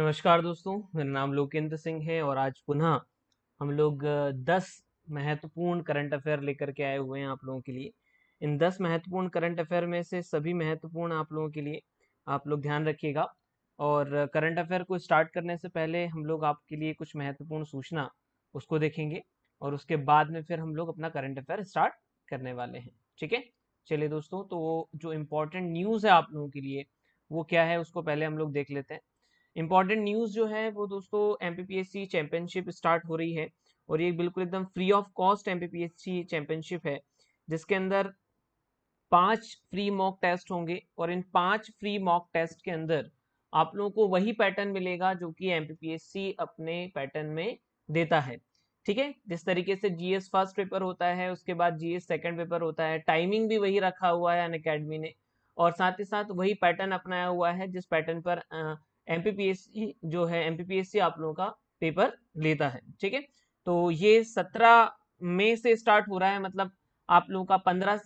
नमस्कार दोस्तों मेरा नाम लोकेंद्र सिंह है और आज पुनः हम लोग दस महत्वपूर्ण करंट अफेयर लेकर के आए हुए हैं आप लोगों के लिए इन दस महत्वपूर्ण करंट अफेयर में से सभी महत्वपूर्ण आप लोगों के लिए आप लोग ध्यान रखिएगा और करंट अफेयर को स्टार्ट करने से पहले हम लोग आपके लिए कुछ महत्वपूर्ण सूचना उसको देखेंगे और उसके बाद में फिर हम लोग अपना करंट अफेयर स्टार्ट करने वाले हैं ठीक है चलिए दोस्तों तो जो इम्पोर्टेंट न्यूज़ है आप लोगों के लिए वो क्या है उसको पहले हम लोग देख लेते हैं इम्पॉर्टेंट न्यूज़ जो है वो दोस्तों एम चैंपियनशिप स्टार्ट हो रही है और ये बिल्कुल एकदम free of cost M championship है जिसके अंदर पांच फ्री मॉक टेस्ट होंगे और इन पांच फ्री मॉक टेस्ट के अंदर आप लोगों को वही पैटर्न मिलेगा जो कि एम अपने पैटर्न में देता है ठीक है जिस तरीके से एस फर्स्ट पेपर होता है उसके बाद जीएस सेकंड पेपर होता है टाइमिंग भी वही रखा हुआ है अन अकेडमी ने और साथ ही साथ वही पैटर्न अपनाया हुआ है जिस पैटर्न पर एमपीपीएससी जो है एमपीपीएससी आप लोगों का पेपर लेता है ठीक है तो ये सत्रह मई से स्टार्ट हो रहा है मतलब आप लोगों का पंद्रह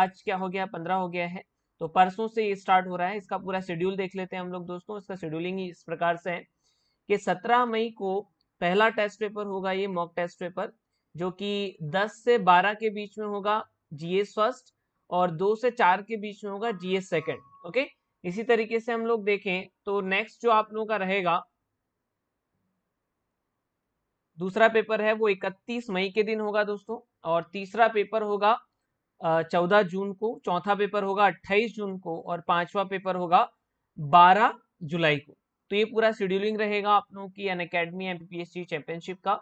आज क्या हो गया पंद्रह हो गया है तो परसों से ये स्टार्ट हो रहा है इसका पूरा शेड्यूल देख लेते हैं हम लोग दोस्तों इसका शेड्यूलिंग इस प्रकार से है कि सत्रह मई को पहला टेस्ट पेपर होगा ये मॉक टेस्ट पेपर जो कि दस से बारह के बीच में होगा जीएस फर्स्ट और दो से चार के बीच में होगा जीएस सेकंड ओके इसी तरीके से हम लोग देखें तो नेक्स्ट जो आप लोगों का रहेगा दूसरा पेपर है वो 31 मई के दिन होगा दोस्तों और तीसरा पेपर होगा चौदह जून को चौथा पेपर होगा अट्ठाईस जून को और पांचवा पेपर होगा बारह जुलाई को तो ये पूरा शेड्यूलिंग रहेगा आप लोगों की अन अकेडमी एमपीपीएससी चैंपियनशिप का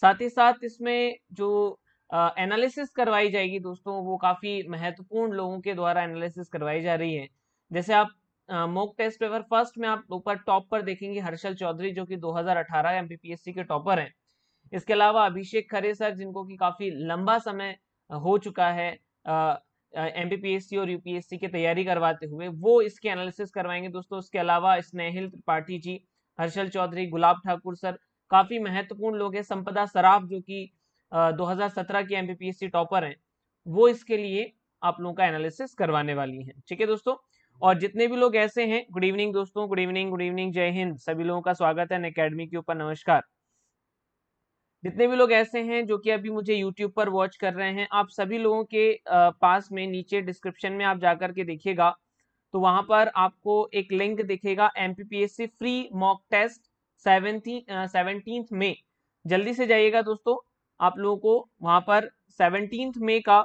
साथ ही साथ इसमें जो एनालिसिस करवाई जाएगी दोस्तों वो काफी महत्वपूर्ण लोगों के द्वारा एनालिसिस करवाई जा रही है जैसे आप मॉक टेस्ट पेपर फर्स्ट में आप ऊपर टॉप पर देखेंगे हर्षल चौधरी जो कि 2018 एमपीपीएससी के टॉपर हैं इसके अलावा अभिषेक खरे सर जिनको कि काफी लंबा समय हो चुका है एमपीपीएससी और यूपीएससी की तैयारी करवाते हुए वो इसके एनालिसिस करवाएंगे दोस्तों उसके अलावा स्नेहिल त्रिपाठी जी हर्षल चौधरी गुलाब ठाकुर सर काफी महत्वपूर्ण लोग हैं संपदा सराफ जो कि 2017 की एमपीपीएससी टॉपर हैं वो इसके लिए आप लोगों का एनालिसिस करवाने वाली हैं ठीक है दोस्तों और जितने भी लोग ऐसे हैं गुड इवनिंग दोस्तों good evening good evening Jai Hind सभी लोगों का स्वागत है अकेडमी के ऊपर नमस्कार जितने भी लोग ऐसे हैं जो कि अभी मुझे YouTube पर वॉच कर रहे हैं आप सभी लोगों के पास में नीचे डिस्क्रिप्शन में आप जाकर के देखिएगा तो वहां पर आपको एक लिंक दिखेगा M free mock test seventeen में जल्दी से जाइएगा दोस्तों आप लोगों को वहां पर सेवनटीन मई का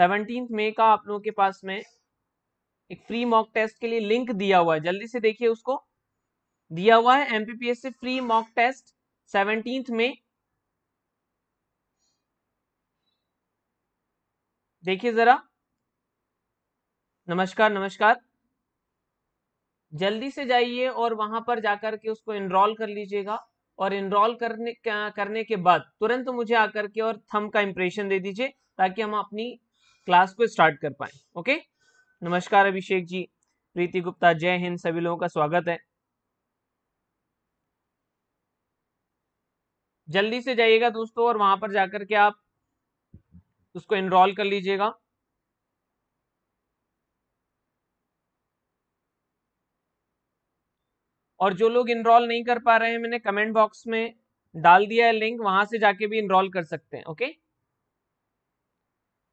सेवनटीन मई का आप लोगों के पास में एक फ्री मॉक टेस्ट के लिए लिंक दिया हुआ है जल्दी से देखिए उसको दिया हुआ है एमपीपीएस से फ्री मॉक टेस्ट सेवनटीन में देखिए जरा नमस्कार नमस्कार जल्दी से जाइए और वहां पर जाकर के उसको इनरोल कर लीजिएगा और इनरोल करने करने के बाद तुरंत मुझे आकर के और थम का इम्प्रेशन दे दीजिए ताकि हम अपनी क्लास को स्टार्ट कर पाए ओके नमस्कार अभिषेक जी प्रीति गुप्ता जय हिंद सभी लोगों का स्वागत है जल्दी से जाइएगा दोस्तों और वहां पर जाकर के आप उसको एनरोल कर लीजिएगा और जो लोग इनरोल नहीं कर पा रहे हैं मैंने कमेंट बॉक्स में डाल दिया है लिंक वहां से जाके भी इनरोल कर सकते हैं ओके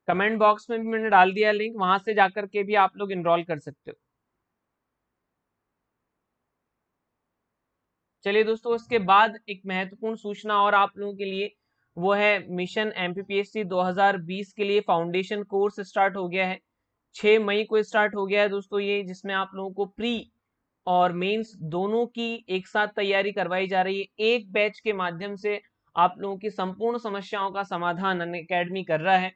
कमेंट बॉक्स में भी मैंने डाल दिया लिंक वहां से जाकर के भी आप लोग इनरोल कर सकते हो चलिए दोस्तों इसके बाद एक महत्वपूर्ण सूचना और आप लोगों के लिए वो है मिशन एमपीपीएससी 2020 के लिए फाउंडेशन कोर्स स्टार्ट हो गया है 6 मई को स्टार्ट हो गया है दोस्तों ये जिसमें आप लोगों को प्री और मेंस दोनों की एक साथ तैयारी करवाई जा रही है एक बैच के माध्यम से आप लोगों की संपूर्ण समस्याओं का समाधान अकेडमी कर रहा है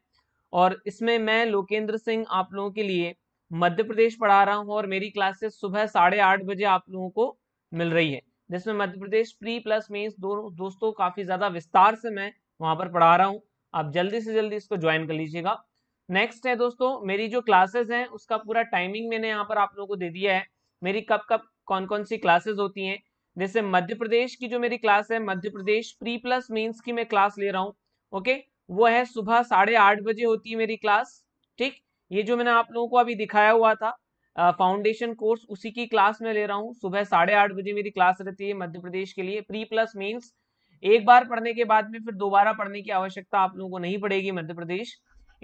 और इसमें मैं लोकेंद्र सिंह आप लोगों के लिए मध्य प्रदेश पढ़ा रहा हूँ और मेरी क्लासेस सुबह साढ़े आठ बजे आप लोगों को मिल रही है जिसमें Madhya Pradesh pre plus mains दो, दोस्तों काफी ज्यादा विस्तार से मैं वहां पर पढ़ा रहा हूँ आप जल्दी से जल्दी इसको ज्वाइन कर लीजिएगा नेक्स्ट है दोस्तों मेरी जो क्लासेस हैं उसका पूरा टाइमिंग मैंने यहाँ पर आप लोगों को दे दिया है मेरी कब कब कौन कौन सी क्लासेस होती हैं जैसे मध्य प्रदेश की जो मेरी क्लास है Madhya Pradesh pre plus mains की मैं क्लास ले रहा हूँ ओके वो है सुबह साढ़े आठ बजे होती है मेरी क्लास ठीक ये जो मैंने आप लोगों को अभी दिखाया हुआ था फाउंडेशन कोर्स उसी की क्लास में ले रहा हूँ सुबह साढ़े आठ बजे मेरी क्लास रहती है मध्य प्रदेश के लिए प्री प्लस मीन्स एक बार पढ़ने के बाद में फिर दोबारा पढ़ने की आवश्यकता आप लोगों को नहीं पड़ेगी मध्य प्रदेश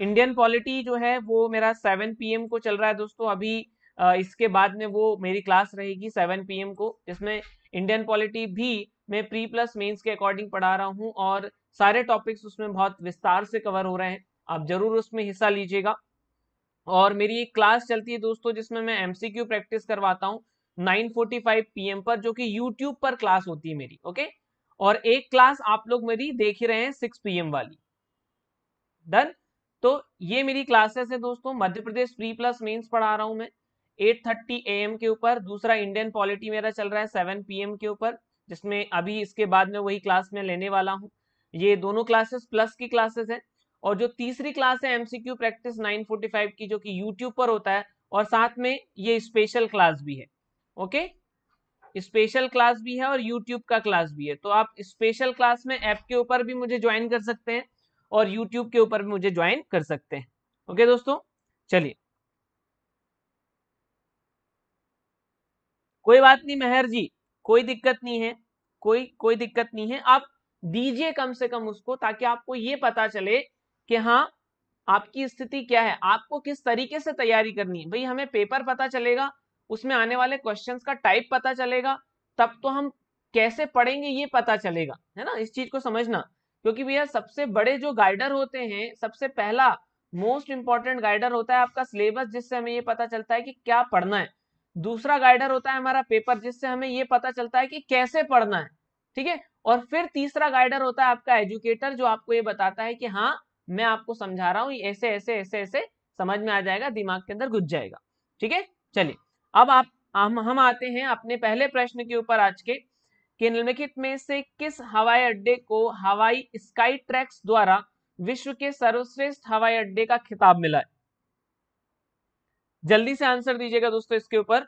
इंडियन पॉलिटी जो है वो मेरा सेवन पीएम को चल रहा है दोस्तों अभी इसके बाद में वो मेरी क्लास रहेगी सेवन पीएम को जिसमें इंडियन पॉलिटी भी मैं प्री प्लस मेंस के अकॉर्डिंग पढ़ा रहा हूँ और सारे टॉपिक्स उसमें बहुत विस्तार से कवर हो रहे हैं आप जरूर उसमें हिस्सा लीजिएगा और मेरी एक क्लास चलती है दोस्तों जिसमें मैं एमसीक्यू प्रैक्टिस करवाता हूँ 9:45 पीएम पर जो कि यूट्यूब पर क्लास होती है मेरी ओके और एक क्लास आप लोग मेरी देख ही रहे हैं सिक्स पी वाली डन तो ये मेरी क्लासेस है दोस्तों Madhya Pradesh pre plus mains पढ़ा रहा हूं मैं 8:30 एम के ऊपर दूसरा इंडियन पॉलिटी मेरा चल रहा है 7 पीएम के ऊपर जिसमें अभी इसके बाद में वही क्लास में लेने वाला हूँ ये दोनों क्लासेस प्लस की क्लासेस है और जो तीसरी क्लास है एमसीक्यू प्रैक्टिस 945 की जो कि यूट्यूब पर होता है और साथ में ये स्पेशल क्लास भी है ओके स्पेशल क्लास भी है और यूट्यूब का क्लास भी है तो आप स्पेशल क्लास में ऐप के ऊपर भी मुझे ज्वाइन कर सकते हैं और यूट्यूब के ऊपर भी मुझे ज्वाइन कर सकते हैं ओके दोस्तों चलिए कोई बात नहीं मेहर जी कोई दिक्कत नहीं है कोई कोई दिक्कत नहीं है आप दीजिए कम से कम उसको ताकि आपको ये पता चले कि हाँ आपकी स्थिति क्या है आपको किस तरीके से तैयारी करनी है भाई हमें पेपर पता चलेगा उसमें आने वाले क्वेश्चंस का टाइप पता चलेगा तब तो हम कैसे पढ़ेंगे ये पता चलेगा है ना इस चीज को समझना क्योंकि भैया सबसे बड़े जो गाइडर होते हैं सबसे पहला मोस्ट इंपॉर्टेंट गाइडर होता है आपका सिलेबस जिससे हमें ये पता चलता है कि क्या पढ़ना है दूसरा गाइडर होता है हमारा पेपर जिससे हमें ये पता चलता है कि कैसे पढ़ना है ठीक है और फिर तीसरा गाइडर होता है आपका एजुकेटर जो आपको ये बताता है कि हाँ मैं आपको समझा रहा हूँ ऐसे ऐसे ऐसे ऐसे समझ में आ जाएगा दिमाग के अंदर घुस जाएगा ठीक है चलिए अब आप हम हम आते हैं अपने पहले प्रश्न के ऊपर आज के कि निम्नलिखित में से किस हवाई अड्डे को हवाई स्काई ट्रैक्स द्वारा विश्व के सर्वश्रेष्ठ हवाई अड्डे का खिताब मिला है जल्दी से आंसर दीजिएगा दोस्तों इसके ऊपर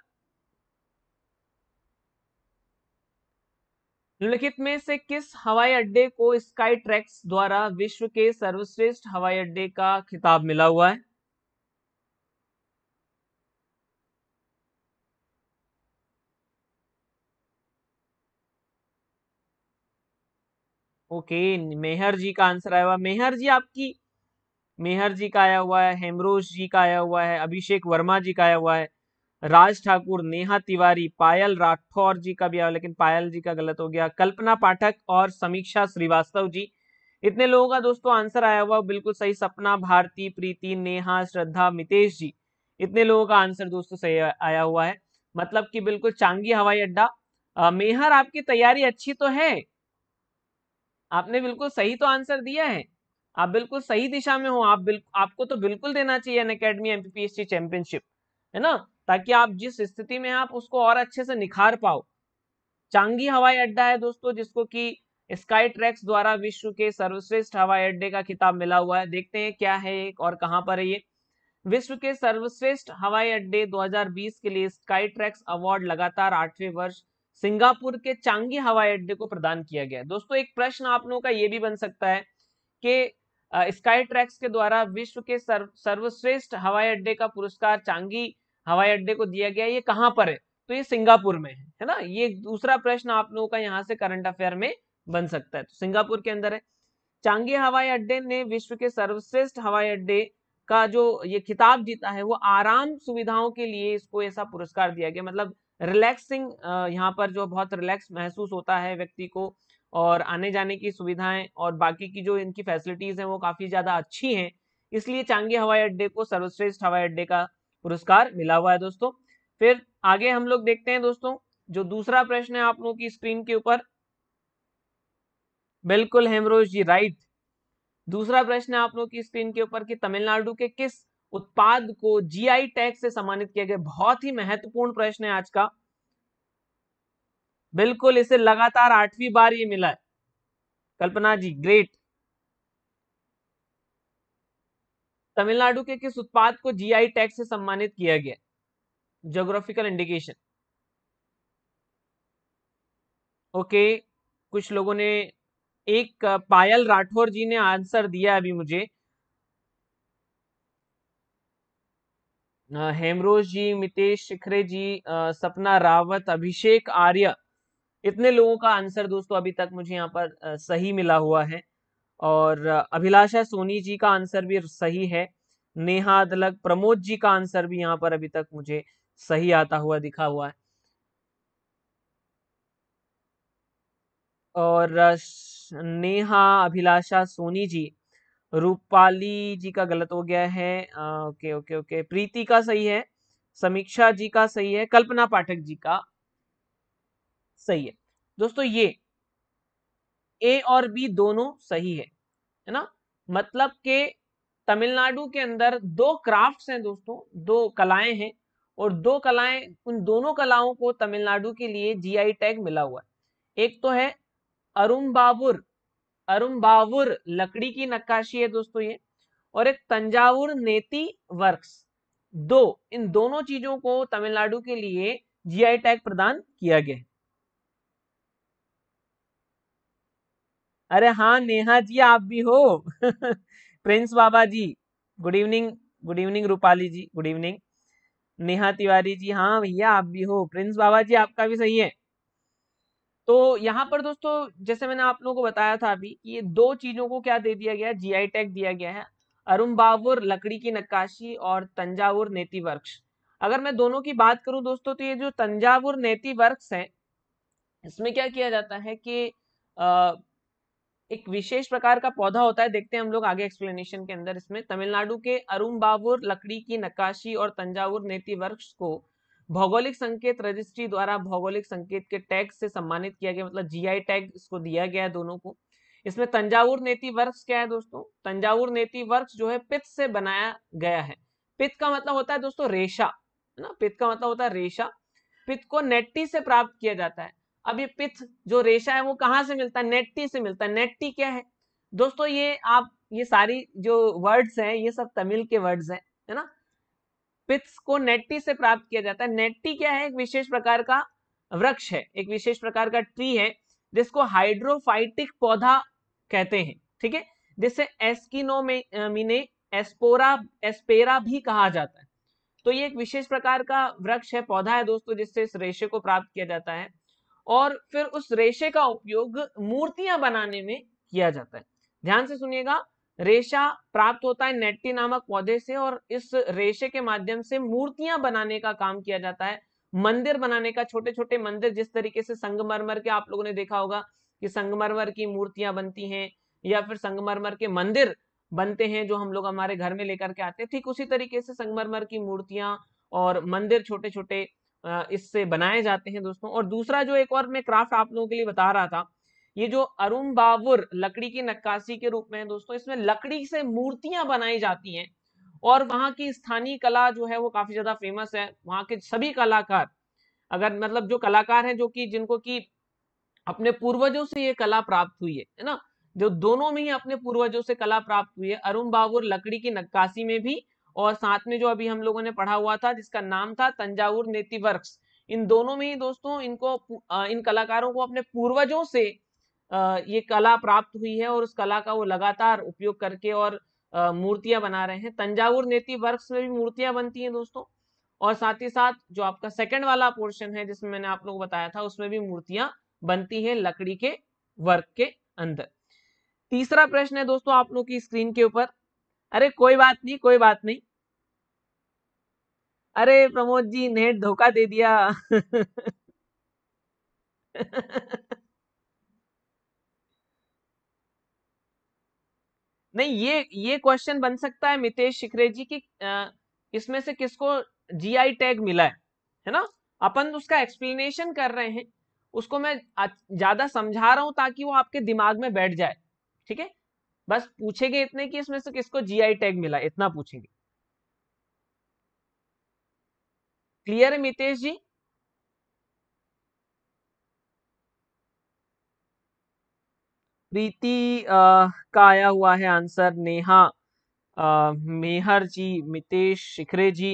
निम्नलिखित में से किस हवाई अड्डे को स्काई ट्रैक्स द्वारा विश्व के सर्वश्रेष्ठ हवाई अड्डे का खिताब मिला हुआ है ओके मेहर जी का आंसर आया हुआ मेहर जी आपकी मेहर जी का आया हुआ है हेमरोज जी का आया हुआ है अभिषेक वर्मा जी का आया हुआ है राज ठाकुर नेहा तिवारी पायल राठौर जी का भी आया लेकिन पायल जी का गलत हो गया कल्पना पाठक और समीक्षा श्रीवास्तव जी इतने लोगों का दोस्तों आंसर आया हुआ बिल्कुल सही सपना भारती प्रीति नेहा श्रद्धा मितेश जी इतने लोगों का आंसर दोस्तों सही आया हुआ है मतलब कि बिल्कुल चांगी हवाई अड्डा मेहर आपकी तैयारी अच्छी तो है आपने बिल्कुल सही तो आंसर दिया है आप बिल्कुल सही दिशा में हो आप बिल्कुल आपको तो बिल्कुल देना चाहिए अन अकेडमी एमपीपीएससी चैंपियनशिप है ना ताकि आप जिस स्थिति में आप उसको और अच्छे से निखार पाओ चांगी हवाई अड्डा है दोस्तों जिसको कि स्काई ट्रैक्स द्वारा विश्व के सर्वश्रेष्ठ हवाई अड्डे का खिताब मिला हुआ है देखते हैं क्या है और कहां पर है ये विश्व के सर्वश्रेष्ठ हवाई अड्डे 2020 के लिए स्काई ट्रैक्स अवार्ड लगातार आठवें वर्ष सिंगापुर के चांगी हवाई अड्डे को प्रदान किया गया दोस्तों एक प्रश्न आप लोगों का ये भी बन सकता है कि स्काई ट्रैक्स के द्वारा विश्व के सर्व सर्वश्रेष्ठ हवाई अड्डे का पुरस्कार चांगी हवाई अड्डे को दिया गया ये कहाँ पर है तो ये सिंगापुर में है है ना ये दूसरा प्रश्न आप लोगों का यहाँ से करंट अफेयर में बन सकता है तो सिंगापुर के अंदर है चांगे हवाई अड्डे ने विश्व के सर्वश्रेष्ठ हवाई अड्डे का जो ये खिताब जीता है वो आराम सुविधाओं के लिए इसको ऐसा पुरस्कार दिया गया मतलब रिलैक्सिंग यहाँ पर जो बहुत रिलैक्स महसूस होता है व्यक्ति को और आने जाने की सुविधाएं और बाकी की जो इनकी फैसिलिटीज हैं वो काफी ज्यादा अच्छी हैं इसलिए चांगी हवाई अड्डे को सर्वश्रेष्ठ हवाई अड्डे का पुरस्कार मिला हुआ है दोस्तों फिर आगे हम लोग देखते हैं दोस्तों जो दूसरा प्रश्न है आप लोगों की स्क्रीन के ऊपर बिल्कुल हेमरोज जी राइट दूसरा प्रश्न है आप लोगों की स्क्रीन के ऊपर कि तमिलनाडु के किस उत्पाद को जीआई टैग से सम्मानित किया गया बहुत ही महत्वपूर्ण प्रश्न है आज का बिल्कुल इसे लगातार आठवीं बार ये मिला है कल्पना जी ग्रेट तमिलनाडु के किस उत्पाद को जीआई टैग से सम्मानित किया गया जोग्राफिकल इंडिकेशन ओके कुछ लोगों ने एक पायल राठौर जी ने आंसर दिया अभी मुझे हेमरोज जी मितेश शिखरे जी सपना रावत अभिषेक आर्य इतने लोगों का आंसर दोस्तों अभी तक मुझे यहाँ पर सही मिला हुआ है और अभिलाषा सोनी जी का आंसर भी सही है नेहा अदलग प्रमोद जी का आंसर भी यहाँ पर अभी तक मुझे सही आता हुआ दिखा हुआ है और नेहा अभिलाषा सोनी जी रूपाली जी का गलत हो गया है आ, ओके ओके ओके प्रीति का सही है समीक्षा जी का सही है कल्पना पाठक जी का सही है दोस्तों ये ए और बी दोनों सही है है ना मतलब के तमिलनाडु के अंदर दो क्राफ्ट्स हैं दोस्तों दो कलाएं हैं और दो कलाएं उन दोनों कलाओं को तमिलनाडु के लिए जीआई टैग मिला हुआ है एक तो है अरुम्बावुर अरुम्बावुर लकड़ी की नक्काशी है दोस्तों ये और एक तंजावुर नेती वर्क्स दो इन दोनों चीजों को तमिलनाडु के लिए जीआई टैग प्रदान किया गया है अरे हाँ नेहा जी आप भी हो Prince Baba ji good evening good evening Rupali ji good evening Neha Tiwari ji हाँ भैया आप भी हो प्रिंस बाबा जी आपका भी सही है तो यहाँ पर दोस्तों जैसे मैंने आप लोगों को बताया था अभी कि ये दो चीजों को क्या दे दिया गया है आई टैग दिया गया है अरुण अरुम्बावुर लकड़ी की नक्काशी और तंजावुर नेति वर्क्स अगर मैं दोनों की बात करूं दोस्तों तो ये जो तंजावुर नेति वर्क्स है इसमें क्या किया जाता है कि एक विशेष प्रकार का पौधा होता है देखते हैं हम लोग आगे एक्सप्लेनेशन के अंदर इसमें तमिलनाडु के बावुर लकड़ी की नकाशी और तंजावुर नेति वर्ष को भौगोलिक संकेत रजिस्ट्री द्वारा भौगोलिक संकेत के टैग से सम्मानित किया गया मतलब जीआई टैग इसको दिया गया है दोनों को इसमें तंजावुर नेति वर्ष क्या है दोस्तों तंजावुर नेति वर्ष जो है पित्त से बनाया गया है पित्त का मतलब होता है दोस्तों रेशा है ना पित्त का मतलब होता है रेशा पित्त को नेट्टी से प्राप्त किया जाता है अब ये पिथ जो रेशा है वो कहाँ से मिलता है नेट्टी से मिलता है नेट्टी क्या है दोस्तों ये आप ये सारी जो वर्ड्स हैं ये सब तमिल के वर्ड्स हैं है ना पिथ्स को नेट्टी से प्राप्त किया जाता है नेट्टी क्या है एक विशेष प्रकार का वृक्ष है एक विशेष प्रकार का ट्री है जिसको हाइड्रोफाइटिक पौधा कहते हैं ठीक है जिसे एस्किनो में मीने एस्पोरा एस्पेरा भी कहा जाता है तो ये एक विशेष प्रकार का वृक्ष है पौधा है दोस्तों जिससे इस रेशे को प्राप्त किया जाता है और फिर उस रेशे का उपयोग मूर्तियां बनाने में किया जाता है ध्यान से सुनिएगा रेशा प्राप्त होता है नेट्टी नामक पौधे से और इस रेशे के माध्यम से मूर्तियां बनाने का काम किया जाता है मंदिर बनाने का छोटे छोटे मंदिर जिस तरीके से संगमरमर के आप लोगों ने देखा होगा कि संगमरमर की मूर्तियां बनती हैं या फिर संगमरमर के मंदिर बनते हैं जो हम लोग हमारे घर में लेकर के आते हैं ठीक उसी तरीके से संगमरमर की मूर्तियां और मंदिर छोटे छोटे इससे बनाए जाते हैं दोस्तों और दूसरा जो एक और मैं क्राफ्ट आप लोगों के लिए बता रहा था ये जो अरुण बाबुर लकड़ी की नक्काशी के रूप में है दोस्तों इसमें लकड़ी से मूर्तियां बनाई जाती हैं और वहां की स्थानीय कला जो है वो काफी ज्यादा फेमस है वहां के सभी कलाकार अगर मतलब जो कलाकार हैं जो कि जिनको कि अपने पूर्वजों से ये कला प्राप्त हुई है है ना जो दोनों में ही अपने पूर्वजों से कला प्राप्त हुई है अरुण बाबुर लकड़ी की नक्काशी में भी और साथ में जो अभी हम लोगों ने पढ़ा हुआ था जिसका नाम था तंजावुर नेति वर्क्स इन दोनों में ही दोस्तों इनको इन कलाकारों को अपने पूर्वजों से ये कला प्राप्त हुई है और उस कला का वो लगातार उपयोग करके और मूर्तियां बना रहे हैं तंजावुर नेति वर्क में भी मूर्तियां बनती हैं दोस्तों और साथ ही साथ जो आपका सेकंड वाला पोर्शन है जिसमें मैंने आप लोग बताया था उसमें भी मूर्तियां बनती हैं लकड़ी के वर्क के अंदर तीसरा प्रश्न है दोस्तों आप लोग की स्क्रीन के ऊपर अरे कोई बात नहीं कोई बात नहीं अरे प्रमोद जी नेट धोखा दे दिया नहीं ये ये क्वेश्चन बन सकता है मितेश शिखरे जी की इसमें से किसको जीआई टैग मिला है है ना अपन उसका एक्सप्लेनेशन कर रहे हैं उसको मैं ज्यादा समझा रहा हूं ताकि वो आपके दिमाग में बैठ जाए ठीक है बस पूछेंगे इतने कि इसमें से किसको जीआई टैग मिला इतना पूछेंगे क्लियर है मितेश जी प्रीति का आया हुआ है आंसर नेहा मेहर जी मितेश शिखरे जी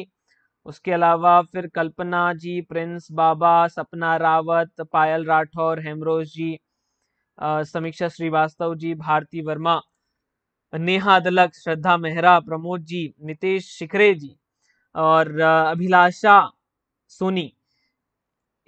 उसके अलावा फिर कल्पना जी प्रिंस बाबा सपना रावत पायल राठौर हेमरोज जी समीक्षा श्रीवास्तव जी भारती वर्मा नेहा दलक श्रद्धा मेहरा प्रमोद जी नितेश शिखरे जी और अभिलाषा सोनी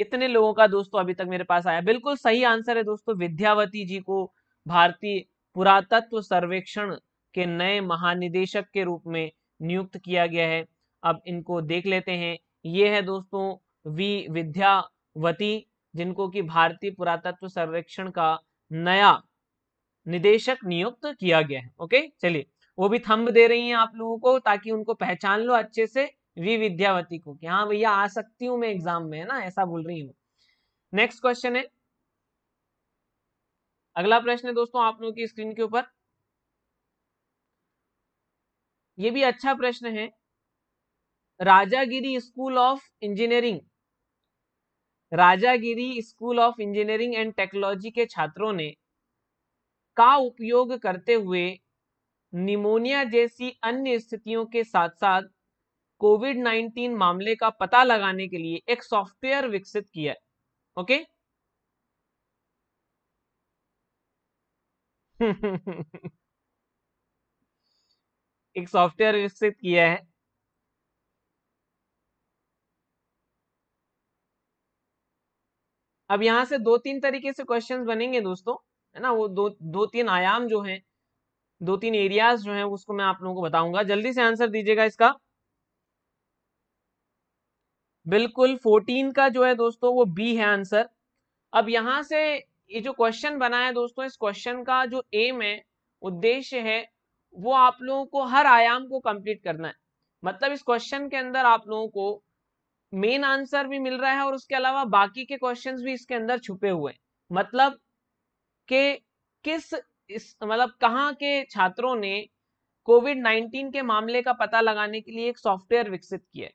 इतने लोगों का दोस्तों तो अभी तक मेरे पास आया बिल्कुल सही आंसर है दोस्तों विद्यावती जी को भारतीय पुरातत्व सर्वेक्षण के नए महानिदेशक के रूप में नियुक्त किया गया है अब इनको देख लेते हैं ये है दोस्तों वी विद्यावती जिनको कि भारतीय पुरातत्व सर्वेक्षण का नया निदेशक नियुक्त किया गया है ओके चलिए वो भी थंब दे रही हैं आप लोगों को ताकि उनको पहचान लो अच्छे से वी विद्यावती को कि हाँ भैया आ सकती हूं मैं एग्जाम में है ना ऐसा बोल रही हूँ नेक्स्ट क्वेश्चन है अगला प्रश्न है दोस्तों आप लोगों की स्क्रीन के ऊपर ये भी अच्छा प्रश्न है Rajagiri school of engineering Rajagiri school of engineering and technology के छात्रों ने का उपयोग करते हुए निमोनिया जैसी अन्य स्थितियों के साथ साथ कोविड 19 मामले का पता लगाने के लिए एक सॉफ्टवेयर विकसित किया है ओके एक सॉफ्टवेयर विकसित किया है अब यहां से दो तीन तरीके से क्वेश्चंस बनेंगे दोस्तों है ना वो दो दो तीन आयाम जो हैं दो तीन एरियाज जो हैं उसको मैं आप लोगों को बताऊंगा जल्दी से आंसर दीजिएगा इसका बिल्कुल 14 का जो है दोस्तों वो बी है आंसर अब यहाँ से ये जो क्वेश्चन बना है दोस्तों इस क्वेश्चन का जो एम है उद्देश्य है वो आप लोगों को हर आयाम को कंप्लीट करना है मतलब इस क्वेश्चन के अंदर आप लोगों को मेन आंसर भी मिल रहा है और उसके अलावा बाकी के क्वेश्चंस भी इसके अंदर छुपे हुए हैं मतलब के किस इस मतलब कहाँ के छात्रों ने कोविड 19 के मामले का पता लगाने के लिए एक सॉफ्टवेयर विकसित किया है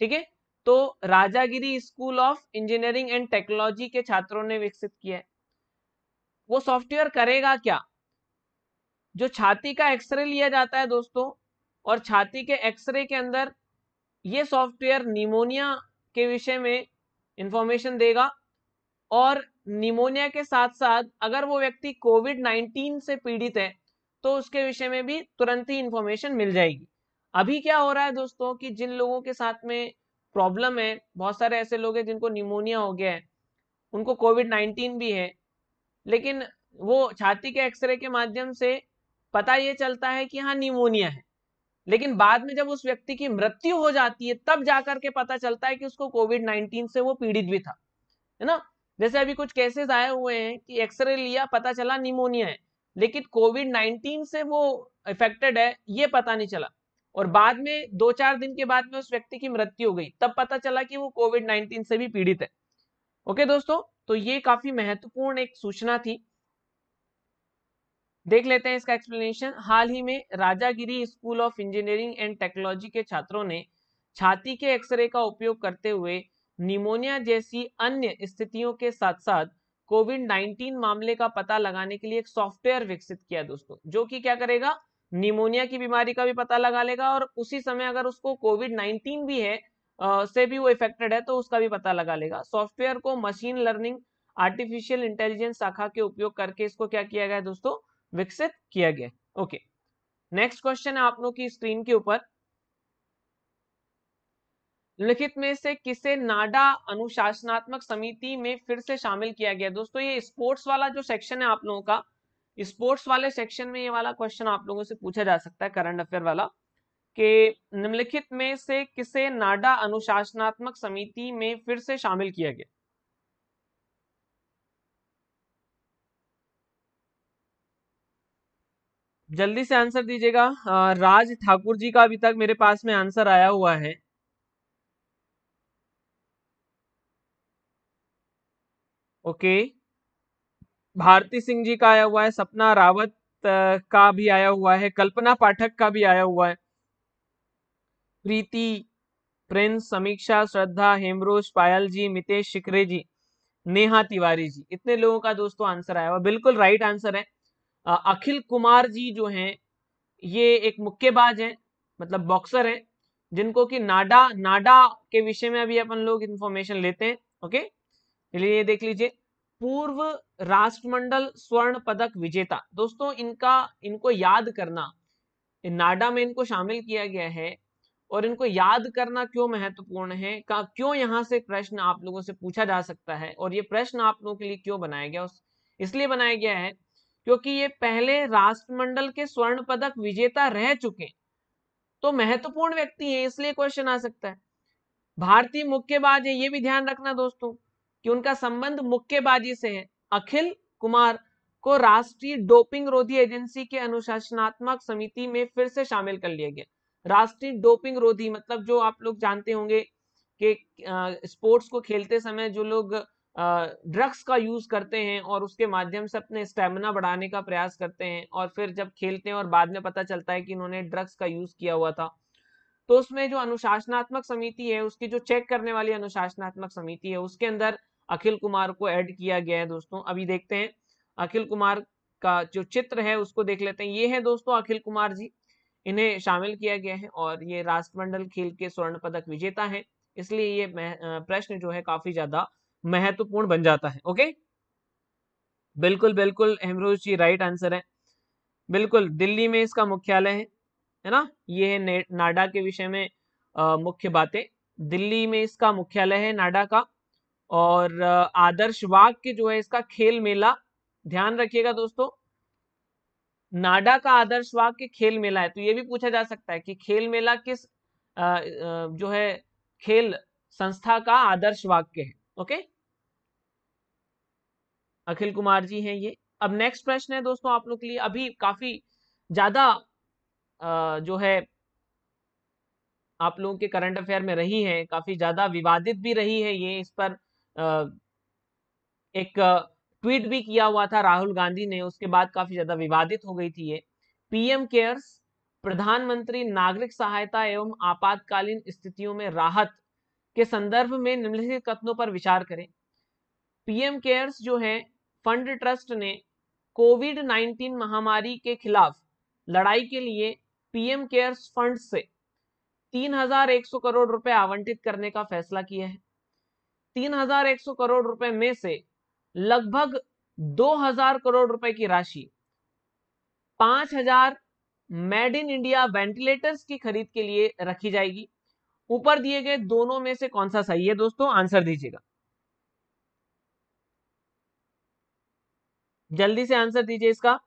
ठीक है तो Rajagiri school of engineering and technology के छात्रों ने विकसित किया है वो सॉफ्टवेयर करेगा क्या जो छाती का एक्सरे लिया जाता है दोस्तों और छाती के एक्सरे के अंदर ये सॉफ्टवेयर निमोनिया के विषय में इंफॉर्मेशन देगा और निमोनिया के साथ साथ अगर वो व्यक्ति कोविड 19 से पीड़ित है तो उसके विषय में भी तुरंत ही इंफॉर्मेशन मिल जाएगी अभी क्या हो रहा है दोस्तों कि जिन लोगों के साथ में प्रॉब्लम है बहुत सारे ऐसे लोग हैं जिनको निमोनिया हो गया है उनको कोविड नाइन्टीन भी है लेकिन वो छाती के एक्सरे के माध्यम से पता ये चलता है कि हाँ निमोनिया है लेकिन बाद में जब उस व्यक्ति की मृत्यु हो जाती है तब जाकर के पता चलता है कि उसको कोविड नाइन्टीन से वो पीड़ित भी था है ना जैसे अभी कुछ केसेस आए हुए हैं कि एक्सरे लिया पता चला निमोनिया है लेकिन कोविड नाइन्टीन से वो इफेक्टेड है ये पता नहीं चला और बाद में दो चार दिन के बाद में उस व्यक्ति की मृत्यु हो गई तब पता चला कि वो कोविड नाइनटीन से भी पीड़ित है ओके दोस्तों तो ये काफी महत्वपूर्ण एक सूचना थी देख लेते हैं इसका एक्सप्लेनेशन हाल ही में Rajagiri school of engineering and technology के छात्रों ने छाती के एक्सरे का उपयोग करते हुए निमोनिया जैसी अन्य स्थितियों के साथ साथ कोविड 19 मामले का पता लगाने के लिए एक सॉफ्टवेयर विकसित किया दोस्तों जो कि क्या करेगा निमोनिया की बीमारी का भी पता लगा लेगा और उसी समय अगर उसको कोविड नाइन्टीन भी है आ, से भी वो इफेक्टेड है तो उसका भी पता लगा लेगा सॉफ्टवेयर को मशीन लर्निंग आर्टिफिशियल इंटेलिजेंस शाखा के उपयोग करके इसको क्या किया गया दोस्तों विकसित किया गया ओके नेक्स्ट क्वेश्चन है आप लोग की स्क्रीन के ऊपर लिखित में से किसे नाडा अनुशासनात्मक समिति में फिर से शामिल किया गया दोस्तों ये स्पोर्ट्स वाला जो सेक्शन है आप लोगों का स्पोर्ट्स वाले सेक्शन में ये वाला क्वेश्चन आप लोगों से पूछा जा सकता है करंट अफेयर वाला कि निम्नलिखित में से किसे नाडा अनुशासनात्मक समिति में फिर से शामिल किया गया जल्दी से आंसर दीजिएगा राज ठाकुर जी का अभी तक मेरे पास में आंसर आया हुआ है ओके okay. भारती सिंह जी का आया हुआ है सपना रावत का भी आया हुआ है कल्पना पाठक का भी आया हुआ है प्रीति प्रिंस समीक्षा श्रद्धा हेमरोज पायल जी मितेश शिकरे जी नेहा तिवारी जी इतने लोगों का दोस्तों आंसर आया हुआ बिल्कुल राइट आंसर है अखिल कुमार जी जो हैं ये एक मुक्केबाज हैं मतलब बॉक्सर हैं जिनको कि नाडा नाडा के विषय में अभी अपन लोग इन्फॉर्मेशन लेते हैं ओके चलिए ये देख लीजिए पूर्व राष्ट्रमंडल स्वर्ण पदक विजेता दोस्तों इनका इनको याद करना नाडा में इनको शामिल किया गया है और इनको याद करना क्यों महत्वपूर्ण है का क्यों यहाँ से प्रश्न आप लोगों से पूछा जा सकता है और ये प्रश्न आप लोगों के लिए क्यों बनाया गया इसलिए बनाया गया है क्योंकि ये पहले राष्ट्रमंडल के स्वर्ण पदक विजेता रह चुके तो महत्वपूर्ण व्यक्ति है इसलिए क्वेश्चन आ सकता है भारतीय मुक्केबाज है ये भी ध्यान रखना दोस्तों कि उनका संबंध मुक्केबाजी से है अखिल कुमार को राष्ट्रीय डोपिंग रोधी एजेंसी के अनुशासनात्मक समिति में फिर से शामिल कर लिया गया राष्ट्रीय डोपिंग रोधी मतलब जो आप लोग जानते होंगे कि स्पोर्ट्स को खेलते समय जो लोग ड्रग्स का यूज करते हैं और उसके माध्यम से अपने स्टेमिना बढ़ाने का प्रयास करते हैं और फिर जब खेलते हैं और बाद में पता चलता है कि इन्होंने ड्रग्स का यूज किया हुआ था तो उसमें जो अनुशासनात्मक समिति है उसकी जो चेक करने वाली अनुशासनात्मक समिति है उसके अंदर अखिल कुमार को ऐड किया गया है दोस्तों अभी देखते हैं अखिल कुमार का जो चित्र है उसको देख लेते हैं ये है दोस्तों अखिल कुमार जी इन्हें शामिल किया गया है और ये राष्ट्रमंडल खेल के स्वर्ण पदक विजेता हैं इसलिए ये प्रश्न जो है काफी ज्यादा महत्वपूर्ण बन जाता है ओके बिल्कुल बिल्कुल हेमरोज जी राइट आंसर है बिल्कुल दिल्ली में इसका मुख्यालय है है ना ये है नाडा के विषय में मुख्य बातें दिल्ली में इसका मुख्यालय है नाडा का और आदर्श बाग के जो है इसका खेल मेला ध्यान रखिएगा दोस्तों नाडा का आदर्श बाग के खेल मेला है तो ये भी पूछा जा सकता है कि खेल मेला किस जो है खेल संस्था का आदर्श वाक्य है ओके अखिल कुमार जी हैं ये अब नेक्स्ट प्रश्न है दोस्तों आप लोग के लिए अभी काफी ज्यादा जो है आप लोगों के करंट अफेयर में रही है काफ़ी ज़्यादा विवादित भी रही है ये इस पर एक ट्वीट भी किया हुआ था राहुल गांधी ने उसके बाद काफ़ी ज़्यादा विवादित हो गई थी ये पीएम केयर्स प्रधानमंत्री नागरिक सहायता एवं आपातकालीन स्थितियों में राहत के संदर्भ में निम्नलिखित कथनों पर विचार करें पीएम केयर्स जो है फंड ट्रस्ट ने कोविड 19 महामारी के खिलाफ लड़ाई के लिए पीएम केयर्स फंड से 3100 करोड़ रुपए आवंटित करने का फैसला किया है 3100 करोड़ रुपए में से लगभग 2000 करोड़ रुपए की राशि 5000 मेड इन इंडिया वेंटिलेटर्स की खरीद के लिए रखी जाएगी ऊपर दिए गए दोनों में से कौन सा सही है दोस्तों आंसर दीजिएगा जल्दी से आंसर दीजिए इसका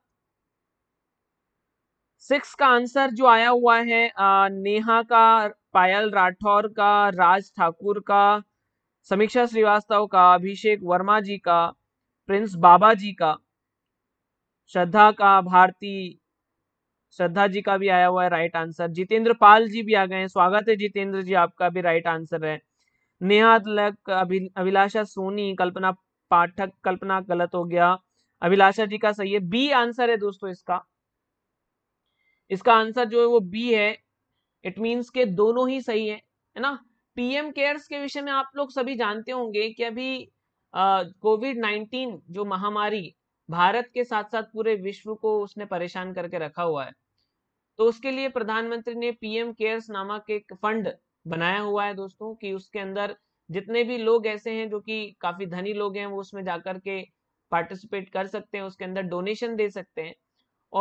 सिक्स का आंसर जो आया हुआ है आ, नेहा का पायल राठौर का राज ठाकुर का समीक्षा श्रीवास्तव का अभिषेक वर्मा जी का प्रिंस बाबा जी का श्रद्धा का भारती श्रद्धा जी का भी आया हुआ है राइट आंसर जितेंद्र पाल जी भी आ गए हैं स्वागत है जितेंद्र जी आपका भी राइट आंसर है नेहा तलक अभि अभिलाषा सोनी कल्पना पाठक कल्पना गलत हो गया अभिलाषा जी का सही है बी आंसर है दोस्तों इसका इसका आंसर जो है वो बी है इट मीन्स के दोनों ही सही है है ना पीएम केयर्स के विषय में आप लोग सभी जानते होंगे कि अभी कोविड नाइन्टीन जो महामारी भारत के साथ साथ पूरे विश्व को उसने परेशान करके रखा हुआ है तो उसके लिए प्रधानमंत्री ने पीएम केयर्स नामक एक फंड बनाया हुआ है दोस्तों कि उसके अंदर जितने भी लोग ऐसे हैं जो कि काफी धनी लोग हैं वो उसमें जाकर के पार्टिसिपेट कर सकते हैं उसके अंदर डोनेशन दे सकते हैं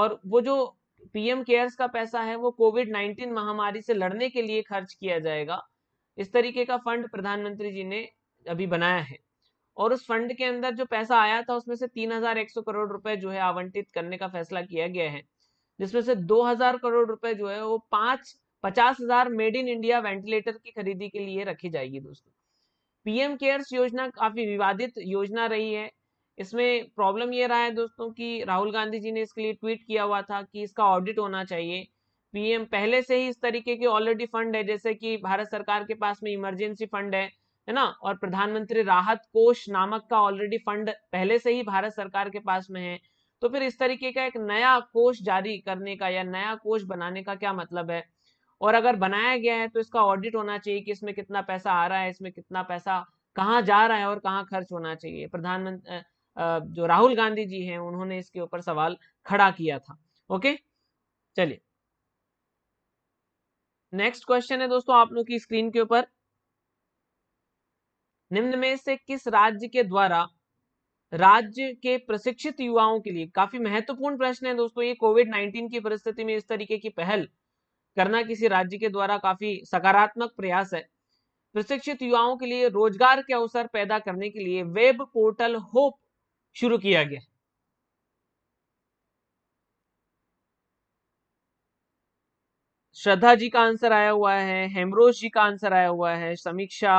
और वो जो पीएम केयर्स का पैसा है वो कोविड 19 महामारी से लड़ने के लिए खर्च किया जाएगा इस तरीके का फंड प्रधानमंत्री जी ने अभी बनाया है और उस फंड के अंदर जो पैसा आया था उसमें से 3,100 करोड़ रुपए जो है आवंटित करने का फैसला किया गया है जिसमें से 2,000 करोड़ रुपए जो है वो पांच पचास हजार मेड इन इंडिया वेंटिलेटर की खरीदी के लिए रखी जाएगी दोस्तों पीएम केयर्स योजना काफी विवादित योजना रही है इसमें प्रॉब्लम ये रहा है दोस्तों कि राहुल गांधी जी ने इसके लिए ट्वीट किया हुआ था कि इसका ऑडिट होना चाहिए पीएम पहले से ही इस तरीके के ऑलरेडी फंड है जैसे कि भारत सरकार के पास में इमरजेंसी फंड है है ना और प्रधानमंत्री राहत कोष नामक का ऑलरेडी फंड पहले से ही भारत सरकार के पास में है तो फिर इस तरीके का एक नया कोष जारी करने का या नया कोष बनाने का क्या मतलब है और अगर बनाया गया है तो इसका ऑडिट होना चाहिए कि इसमें कितना पैसा आ रहा है इसमें कितना पैसा कहाँ जा रहा है और कहाँ खर्च होना चाहिए प्रधानमंत्री जो राहुल गांधी जी हैं उन्होंने इसके ऊपर सवाल खड़ा किया था ओके चलिए नेक्स्ट क्वेश्चन है दोस्तों आप लोग की स्क्रीन के ऊपर निम्न में से किस राज्य के द्वारा राज्य के प्रशिक्षित युवाओं के लिए काफी महत्वपूर्ण प्रश्न है दोस्तों ये कोविड 19 की परिस्थिति में इस तरीके की पहल करना किसी राज्य के द्वारा काफी सकारात्मक प्रयास है प्रशिक्षित युवाओं के लिए रोजगार के अवसर पैदा करने के लिए वेब पोर्टल होप शुरू किया गया श्रद्धा जी का आंसर आया हुआ है हेमरोज जी का आंसर आया हुआ है समीक्षा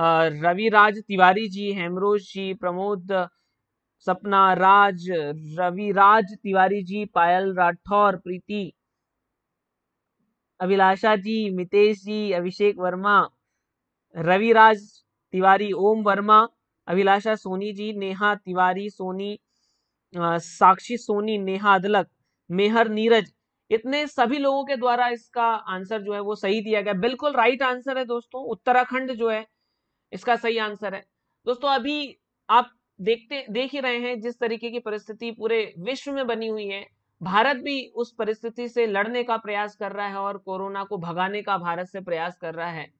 रविराज तिवारी जी हेमरोज जी प्रमोद सपना राज रविराज तिवारी जी पायल राठौर प्रीति अभिलाषा जी मितेश जी अभिषेक वर्मा रविराज तिवारी ओम वर्मा अभिलाषा सोनी जी नेहा तिवारी सोनी साक्षी सोनी नेहा अदलक मेहर नीरज इतने सभी लोगों के द्वारा इसका आंसर जो है वो सही दिया गया बिल्कुल राइट आंसर है दोस्तों उत्तराखंड जो है इसका सही आंसर है दोस्तों अभी आप देखते देख ही रहे हैं जिस तरीके की परिस्थिति पूरे विश्व में बनी हुई है भारत भी उस परिस्थिति से लड़ने का प्रयास कर रहा है और कोरोना को भगाने का भारत से प्रयास कर रहा है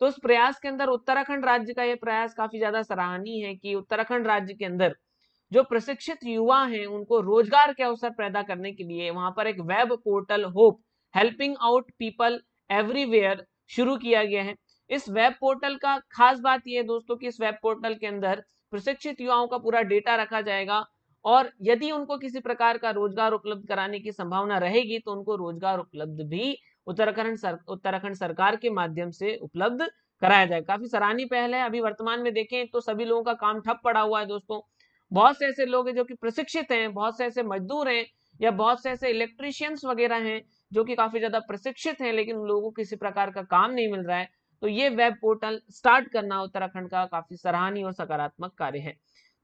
तो उस प्रयास के अंदर उत्तराखंड राज्य का यह प्रयास काफी ज्यादा सराहनीय है कि उत्तराखंड राज्य के अंदर जो प्रशिक्षित युवा हैं उनको रोजगार के अवसर पैदा करने के लिए वहां पर एक web portal hope helping out people everywhere शुरू किया गया है इस वेब पोर्टल का खास बात यह दोस्तों कि इस वेब पोर्टल के अंदर प्रशिक्षित युवाओं का पूरा डेटा रखा जाएगा और यदि उनको किसी प्रकार का रोजगार उपलब्ध कराने की संभावना रहेगी तो उनको रोजगार उपलब्ध भी उत्तराखंड सर, उत्तराखंड सरकार के माध्यम से उपलब्ध कराया जाए काफी सराहनीय पहल है अभी वर्तमान में देखें तो सभी लोगों का काम ठप पड़ा हुआ है दोस्तों बहुत से ऐसे लोग हैं जो कि प्रशिक्षित हैं बहुत से ऐसे मजदूर हैं या बहुत से ऐसे इलेक्ट्रीशियंस वगैरह हैं जो कि काफी ज्यादा प्रशिक्षित हैं लेकिन उन लोगों को किसी प्रकार का काम नहीं मिल रहा है तो ये वेब पोर्टल स्टार्ट करना उत्तराखंड का काफी सराहनीय और सकारात्मक कार्य है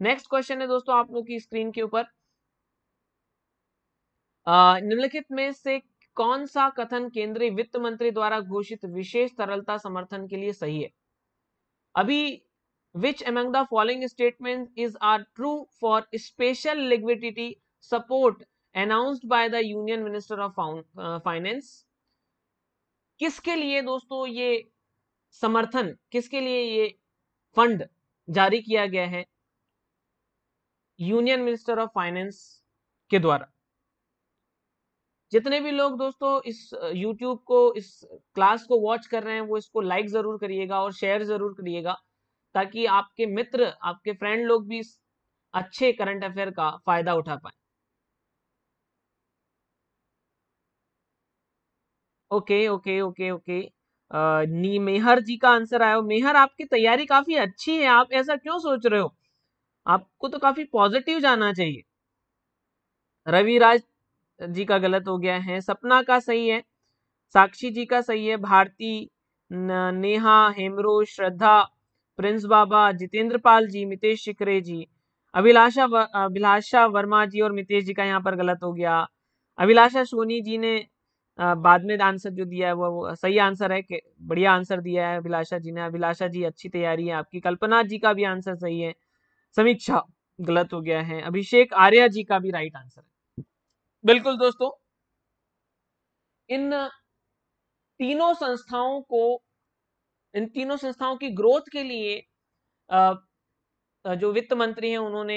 नेक्स्ट क्वेश्चन है दोस्तों आप लोग की स्क्रीन के ऊपर निम्नलिखित में से कौन सा कथन केंद्रीय वित्त मंत्री द्वारा घोषित विशेष तरलता समर्थन के लिए सही है अभी which among the following statement is are true for special liquidity support announced by the union minister of finance किसके लिए दोस्तों ये समर्थन किसके लिए ये फंड जारी किया गया है यूनियन मिनिस्टर ऑफ फाइनेंस के द्वारा जितने भी लोग दोस्तों इस यूट्यूब को इस क्लास को वॉच कर रहे हैं वो इसको लाइक ज़रूर करिएगा और शेयर ज़रूर करिएगा ताकि आपके मित्र आपके फ्रेंड लोग भी इस अच्छे करंट अफेयर का फ़ायदा उठा पाए ओके ओके ओके ओके नी मेहर जी का आंसर आया हो मेहर आपकी तैयारी काफ़ी अच्छी है आप ऐसा क्यों सोच रहे हो आपको तो काफ़ी पॉजिटिव जाना चाहिए रविराज जी का गलत हो गया है सपना का सही है साक्षी जी का सही है भारती नेहा हेमरो श्रद्धा प्रिंस बाबा जितेंद्र पाल जी मितेश शिकरे जी अभिलाषा अभिलाषा वर्मा जी और मितेश जी का यहाँ पर गलत हो गया अभिलाषा सोनी जी ने बाद में आंसर जो दिया है वो, वो सही आंसर है बढ़िया आंसर दिया है अभिलाषा जी ने अभिलाषा जी अच्छी तैयारी है आपकी कल्पना जी का भी आंसर सही है समीक्षा गलत हो गया है अभिषेक आर्या जी का भी राइट आंसर है बिल्कुल दोस्तों इन तीनों संस्थाओं को इन तीनों संस्थाओं की ग्रोथ के लिए जो वित्त मंत्री हैं उन्होंने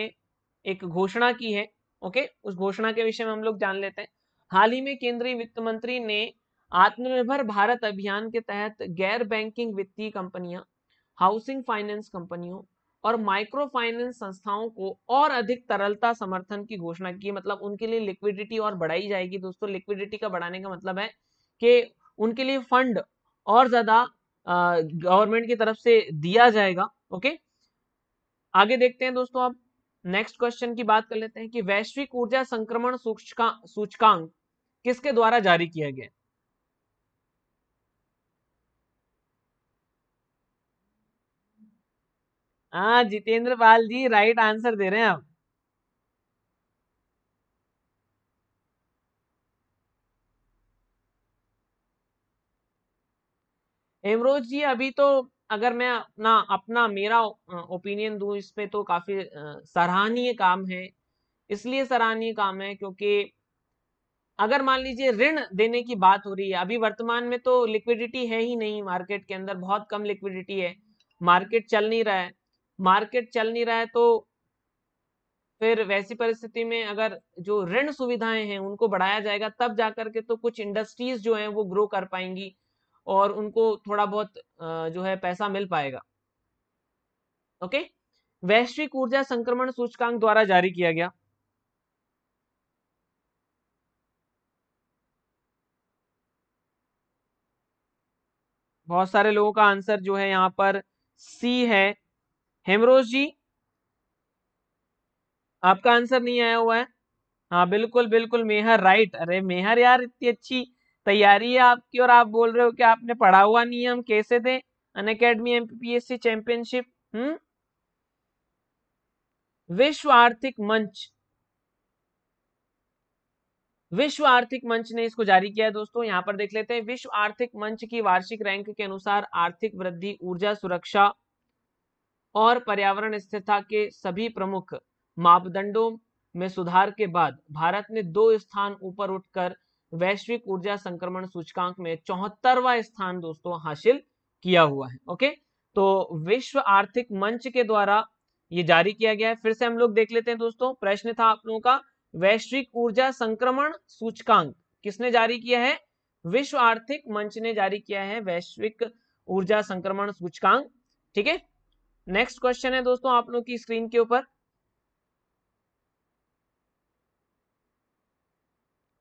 एक घोषणा की है ओके उस घोषणा के विषय में हम लोग जान लेते हैं हाल ही में केंद्रीय वित्त मंत्री ने आत्मनिर्भर भारत अभियान के तहत गैर बैंकिंग वित्तीय कंपनियां हाउसिंग फाइनेंस कंपनियों और माइक्रो फाइनेंस संस्थाओं को और अधिक तरलता समर्थन की घोषणा की मतलब उनके लिए लिक्विडिटी और बढ़ाई जाएगी दोस्तों लिक्विडिटी का बढ़ाने का मतलब है कि उनके लिए फंड और ज्यादा गवर्नमेंट की तरफ से दिया जाएगा ओके आगे देखते हैं दोस्तों आप नेक्स्ट क्वेश्चन की बात कर लेते हैं कि वैश्विक ऊर्जा संक्रमण सूचकांक किसके द्वारा जारी किया गया हाँ जितेंद्र पाल जी राइट आंसर दे रहे हैं आप हेमरोज जी अभी तो अगर मैं अपना अपना मेरा ओपिनियन दूं इस पे तो काफी सराहनीय काम है इसलिए सराहनीय काम है क्योंकि अगर मान लीजिए ऋण देने की बात हो रही है अभी वर्तमान में तो लिक्विडिटी है ही नहीं मार्केट के अंदर बहुत कम लिक्विडिटी है मार्केट चल नहीं रहा है मार्केट चल नहीं रहा है तो फिर वैसी परिस्थिति में अगर जो ऋण सुविधाएं हैं उनको बढ़ाया जाएगा तब जाकर के तो कुछ इंडस्ट्रीज जो हैं वो ग्रो कर पाएंगी और उनको थोड़ा बहुत जो है पैसा मिल पाएगा ओके वैश्विक ऊर्जा संक्रमण सूचकांक द्वारा जारी किया गया बहुत सारे लोगों का आंसर जो है यहाँ पर सी है हेमरोज जी आपका आंसर नहीं आया हुआ है हाँ बिल्कुल बिल्कुल मेहर राइट अरे मेहर यार इतनी अच्छी तैयारी है आपकी और आप बोल रहे हो कि आपने पढ़ा हुआ नहीं है हम कैसे थे अन अकेडमी एमपीपीएससी चैंपियनशिप हम्म विश्व आर्थिक मंच विश्व आर्थिक मंच ने इसको जारी किया है दोस्तों यहां पर देख लेते हैं विश्व आर्थिक मंच की वार्षिक रैंक के अनुसार आर्थिक वृद्धि ऊर्जा सुरक्षा और पर्यावरण स्थिरता के सभी प्रमुख मापदंडों में सुधार के बाद भारत ने दो स्थान ऊपर उठकर वैश्विक ऊर्जा संक्रमण सूचकांक में चौहत्तरवा स्थान दोस्तों हासिल किया हुआ है ओके तो विश्व आर्थिक मंच के द्वारा ये जारी किया गया है फिर से हम लोग देख लेते हैं दोस्तों प्रश्न था आप लोगों का वैश्विक ऊर्जा संक्रमण सूचकांक किसने जारी किया है विश्व आर्थिक मंच ने जारी किया है वैश्विक ऊर्जा संक्रमण सूचकांक ठीक है नेक्स्ट क्वेश्चन है दोस्तों आप लोग की स्क्रीन के ऊपर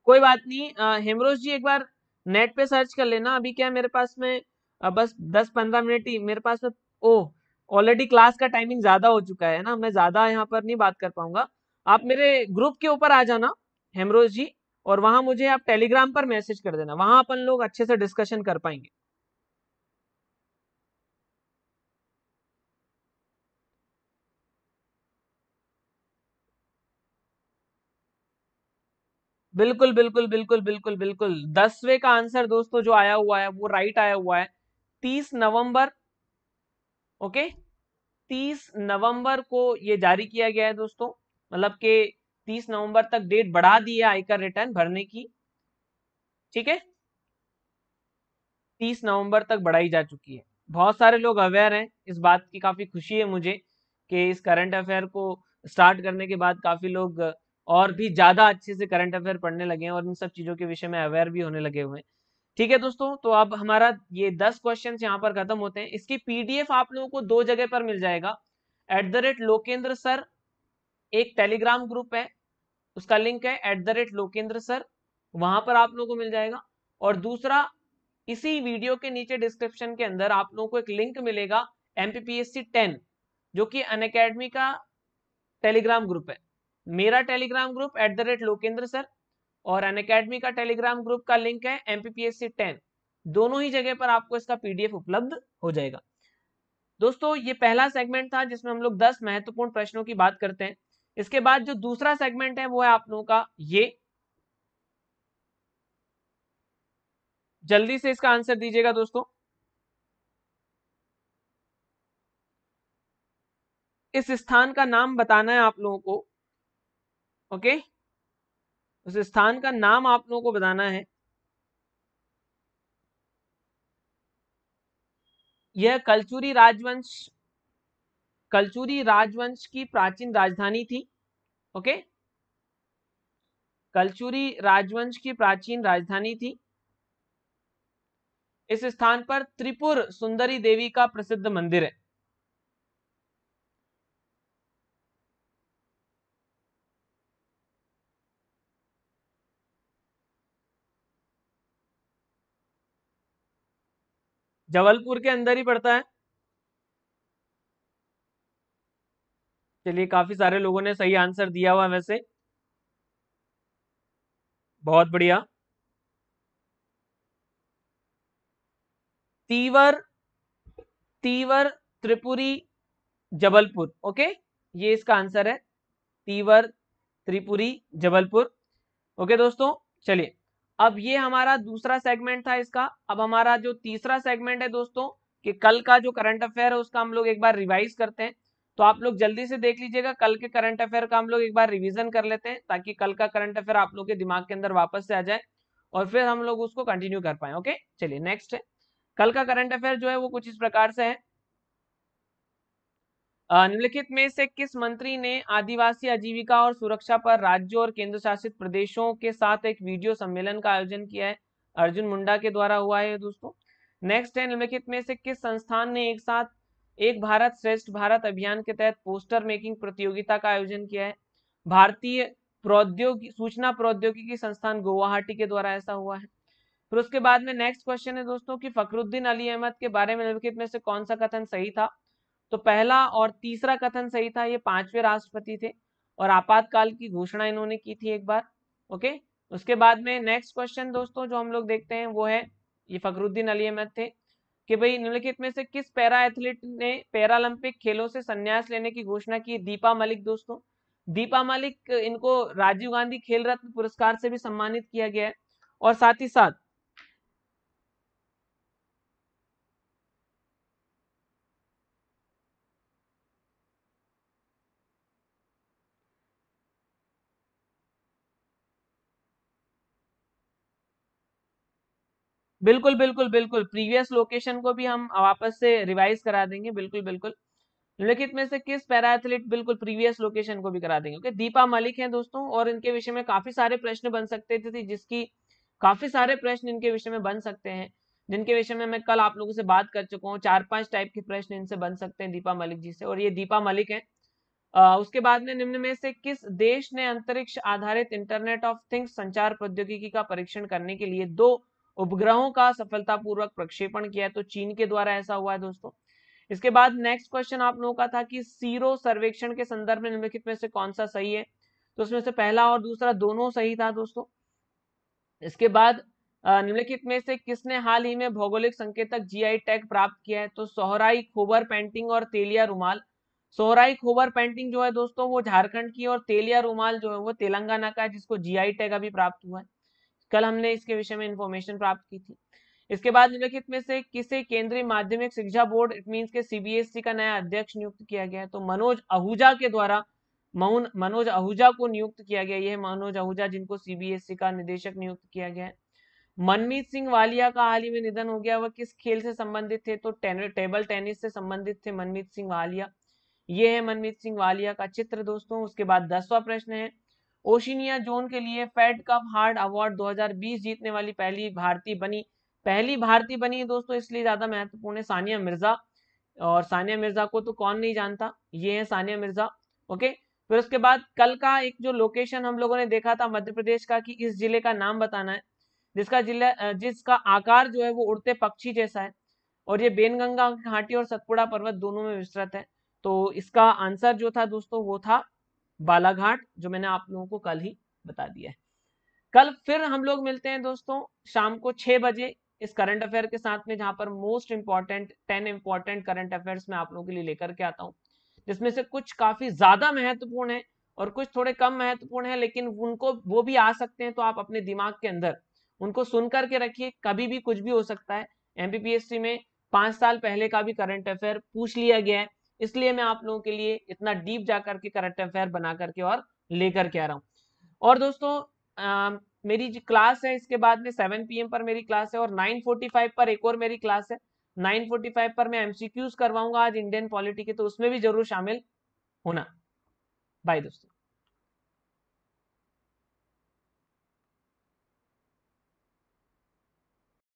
कोई बात नहीं हेमरोज जी एक बार नेट पे सर्च कर लेना अभी क्या मेरे पास में बस दस पंद्रह मिनट ही मेरे पास में ओ ऑलरेडी क्लास का टाइमिंग ज्यादा हो चुका है ना मैं ज्यादा यहाँ पर नहीं बात कर पाऊंगा आप मेरे ग्रुप के ऊपर आ जाना हेमरोज जी और वहां मुझे आप टेलीग्राम पर मैसेज कर देना वहां अपन लोग अच्छे से डिस्कशन कर पाएंगे बिल्कुल बिल्कुल बिल्कुल बिल्कुल बिल्कुल दसवें का आंसर दोस्तों जो आया हुआ है वो राइट आया हुआ है तीस नवंबर ओके तीस नवंबर को ये जारी किया गया है दोस्तों मतलब के तीस नवंबर तक डेट बढ़ा दी है आयकर रिटर्न भरने की ठीक है तीस नवंबर तक बढ़ाई जा चुकी है बहुत सारे लोग अवेयर हैं इस बात की काफी खुशी है मुझे कि इस करंट अफेयर को स्टार्ट करने के बाद काफी लोग और भी ज़्यादा अच्छे से करंट अफेयर पढ़ने लगे हैं और इन सब चीज़ों के विषय में अवेयर भी होने लगे हुए हैं ठीक है दोस्तों तो अब हमारा ये दस क्वेश्चन यहाँ पर खत्म होते हैं इसकी पीडीएफ आप लोगों को दो जगह पर मिल जाएगा at the rate Lokendra sir एक टेलीग्राम ग्रुप है उसका लिंक है at the rate Lokendra sir वहां पर आप लोगों को मिल जाएगा और दूसरा इसी वीडियो के नीचे डिस्क्रिप्शन के अंदर आप लोगों को एक लिंक मिलेगा एमपीपीएससी टेन जो कि अन का टेलीग्राम ग्रुप है मेरा Telegram group at the rate Lokendra sir और अन अकेडमी का टेलीग्राम ग्रुप का लिंक है एमपीपीएससी टेन दोनों ही जगह पर आपको इसका पीडीएफ उपलब्ध हो जाएगा दोस्तों ये पहला सेगमेंट था जिसमें हम लोग दस महत्वपूर्ण प्रश्नों की बात करते हैं इसके बाद जो दूसरा सेगमेंट है वो है आप लोगों का ये जल्दी से इसका आंसर दीजिएगा दोस्तों इस स्थान का नाम बताना है आप लोगों को ओके उस स्थान का नाम आप लोगों को बताना है यह कलचूरी राजवंश कलचूरी राजवंश की प्राचीन राजधानी थी ओके कलचूरी राजवंश की प्राचीन राजधानी थी इस स्थान पर त्रिपुर सुंदरी देवी का प्रसिद्ध मंदिर है जबलपुर के अंदर ही पड़ता है चलिए काफी सारे लोगों ने सही आंसर दिया हुआ वैसे बहुत बढ़िया तीवर तीवर त्रिपुरी जबलपुर ओके ये इसका आंसर है तीवर त्रिपुरी जबलपुर ओके दोस्तों चलिए अब ये हमारा दूसरा सेगमेंट था इसका अब हमारा जो तीसरा सेगमेंट है दोस्तों कि कल का जो करंट अफेयर है उसका हम लोग एक बार रिवाइज करते हैं तो आप लोग जल्दी से देख लीजिएगा कल के करंट अफेयर का हम लोग एक बार रिवीजन कर लेते हैं ताकि कल का करंट अफेयर आप लोग के दिमाग के अंदर वापस से आ जाए और फिर हम लोग उसको कंटिन्यू कर पाए ओके चलिए नेक्स्ट है कल का करंट अफेयर जो है वो कुछ इस प्रकार से है निम्नलिखित में से किस मंत्री ने आदिवासी आजीविका और सुरक्षा पर राज्यों और केंद्र शासित प्रदेशों के साथ एक वीडियो सम्मेलन का आयोजन किया है अर्जुन मुंडा के द्वारा हुआ है दोस्तों नेक्स्ट है निम्नलिखित में से किस संस्थान ने एक साथ एक भारत श्रेष्ठ भारत अभियान के तहत पोस्टर मेकिंग प्रतियोगिता का आयोजन किया है भारतीय प्रौद्योगिक सूचना प्रौद्योगिकी संस्थान गुवाहाटी के द्वारा ऐसा हुआ है फिर उसके बाद में नेक्स्ट क्वेश्चन है दोस्तों कि फखरुद्दीन अली अहमद के बारे में निम्नलिखित में से कौन सा कथन सही था तो पहला और तीसरा कथन सही था ये पांचवे राष्ट्रपति थे और आपातकाल की घोषणा इन्होंने की थी एक बार ओके उसके बाद में नेक्स्ट क्वेश्चन दोस्तों जो हम लोग देखते हैं वो है ये फखरुद्दीन अली अहमद थे कि भाई निम्नलिखित में से किस पैरा एथलीट ने पैरालंपिक खेलों से संन्यास लेने की घोषणा की दीपा मलिक दोस्तों दीपा मलिक इनको राजीव गांधी खेल रत्न पुरस्कार से भी सम्मानित किया गया है और साथ ही साथ बिल्कुल बिल्कुल बिल्कुल प्रीवियस लोकेशन को भी हम वापस से रिवाइज करा देंगे बिल्कुल बिल्कुल लिखित में से किस पैरा एथलीट बिल्कुल प्रीवियस लोकेशन को भी करा देंगे ओके दीपा मलिक हैं दोस्तों और इनके विषय में काफी सारे प्रश्न बन सकते थे जिसकी काफी सारे प्रश्न इनके विषय में बन सकते हैं जिनके विषय में मैं कल आप लोगों से बात कर चुका हूँ चार पांच टाइप के प्रश्न इनसे बन सकते हैं दीपा मलिक जी से और ये दीपा मलिक है आ, उसके बाद में निम्न में से किस देश ने अंतरिक्ष आधारित इंटरनेट ऑफ थिंग्स संचार प्रौद्योगिकी का परीक्षण करने के लिए दो उपग्रहों का सफलतापूर्वक प्रक्षेपण किया है तो चीन के द्वारा ऐसा हुआ है दोस्तों इसके बाद नेक्स्ट क्वेश्चन आप लोगों का था कि सीरो सर्वेक्षण के संदर्भ में निम्नलिखित में से कौन सा सही है तो उसमें से पहला और दूसरा दोनों सही था दोस्तों इसके बाद निम्नलिखित में से किसने हाल ही में भौगोलिक संकेतक जीआई टैग प्राप्त किया है तो सोहराई खोबर पेंटिंग और तेलिया रुमाल सोहराई खोबर पेंटिंग जो है दोस्तों वो झारखंड की और तेलिया रुमाल जो है वो तेलंगाना का है जिसको आई टैग अभी प्राप्त हुआ है कल हमने इसके विषय में इंफॉर्मेशन प्राप्त की थी इसके बाद निम्नलिखित में से किसे केंद्रीय माध्यमिक शिक्षा बोर्ड इट मीन के सीबीएसई e का नया अध्यक्ष नियुक्त किया गया तो मनोज आहूजा के द्वारा मऊन मनोज आहूजा को नियुक्त किया गया यह मनोज आहूजा जिनको सीबीएसई e का निदेशक नियुक्त किया गया है मनमीत सिंह वालिया का हाल ही में निधन हो गया वह किस खेल से संबंधित थे तो टेबल टेनिस से संबंधित थे मनमीत सिंह वालिया ये है मनमीत सिंह वालिया का चित्र दोस्तों उसके बाद दसवा प्रश्न है ओशिनिया जोन के लिए फेड कप हार्ड अवार्ड 2020 जीतने वाली पहली भारतीय बनी पहली भारतीय बनी है दोस्तों इसलिए ज्यादा महत्वपूर्ण है सानिया मिर्जा और सानिया मिर्जा को तो कौन नहीं जानता ये है सानिया मिर्जा ओके फिर उसके बाद कल का एक जो लोकेशन हम लोगों ने देखा था मध्य प्रदेश का कि इस जिले का नाम बताना है जिसका जिला जिसका आकार जो है वो उड़ते पक्षी जैसा है और ये बेनगंगा घाटी और सतपुड़ा पर्वत दोनों में विस्तृत है तो इसका आंसर जो था दोस्तों वो था बालाघाट जो मैंने आप लोगों को कल ही बता दिया है कल फिर हम लोग मिलते हैं दोस्तों शाम को छह बजे इस करंट अफेयर के साथ में जहां पर most important ten important current affairs में आप लोगों के लिए लेकर के आता हूँ जिसमें से कुछ काफी ज्यादा महत्वपूर्ण है और कुछ थोड़े कम महत्वपूर्ण है लेकिन उनको वो भी आ सकते हैं तो आप अपने दिमाग के अंदर उनको सुन करके रखिए कभी भी कुछ भी हो सकता है एमपीपीएससी में पांच साल पहले का भी करंट अफेयर पूछ लिया गया है इसलिए मैं आप लोगों के लिए इतना डीप जा करके करंट अफेयर बना करके और लेकर के आ रहा हूँ और दोस्तों आ, मेरी जो क्लास है इसके बाद में सेवन पी पर मेरी क्लास है और नाइन पर एक और मेरी क्लास है 9:45 पर मैं एमसीक्यूज करवाऊंगा आज इंडियन पॉलिटी के तो उसमें भी जरूर शामिल होना बाय दोस्तों